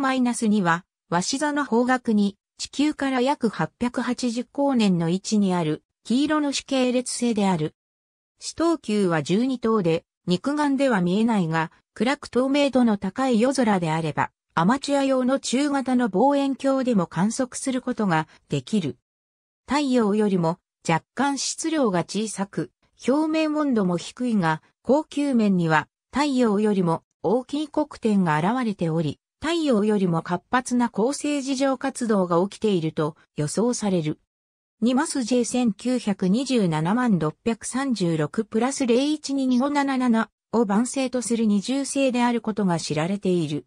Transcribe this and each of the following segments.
マイナス -2 は、し座の方角に、地球から約880光年の位置にある、黄色の主系列星である。四等級は12等で、肉眼では見えないが、暗く透明度の高い夜空であれば、アマチュア用の中型の望遠鏡でも観測することができる。太陽よりも若干質量が小さく、表面温度も低いが、高級面には太陽よりも大きい黒点が現れており、太陽よりも活発な恒星事情活動が起きていると予想される。2マス J1927 万636プラス012577を晩星とする二重星であることが知られている。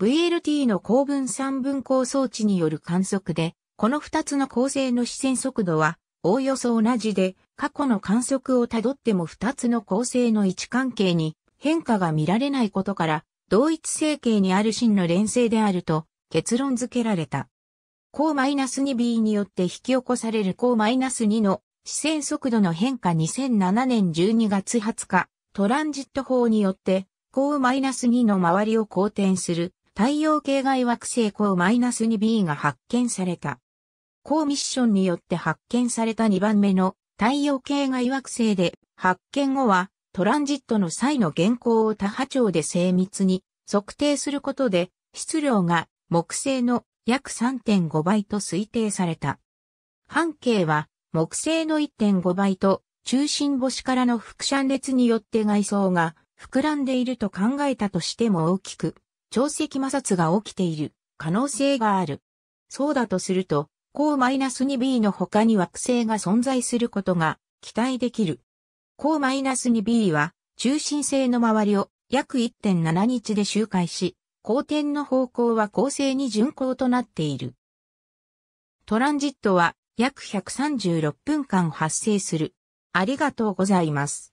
VLT の高分散分光装置による観測で、この二つの恒星の視線速度は、おおよそ同じで、過去の観測をたどっても二つの恒星の位置関係に変化が見られないことから、同一成形にある真の連星であると結論付けられた。ス -2b によって引き起こされるス -2 の視線速度の変化2007年12月20日、トランジット法によって、ス -2 の周りを公転する太陽系外惑星ス -2b が発見された。項ミッションによって発見された2番目の太陽系外惑星で発見後はトランジットの際の原稿を多波長で精密に測定することで、質量が木星の約3.5倍と推定された。半径は木星の1.5倍と中心星からの複射列によって外装が膨らんでいると考えたとしても大きく、潮汐摩擦が起きている可能性がある。そうだとすると、高 -2b の他に惑星が存在することが期待できる。ス -2b は中心性の周りを約1.7日で周回し、公転の方向は恒星に巡航となっている。トランジットは約136分間発生する。ありがとうございます。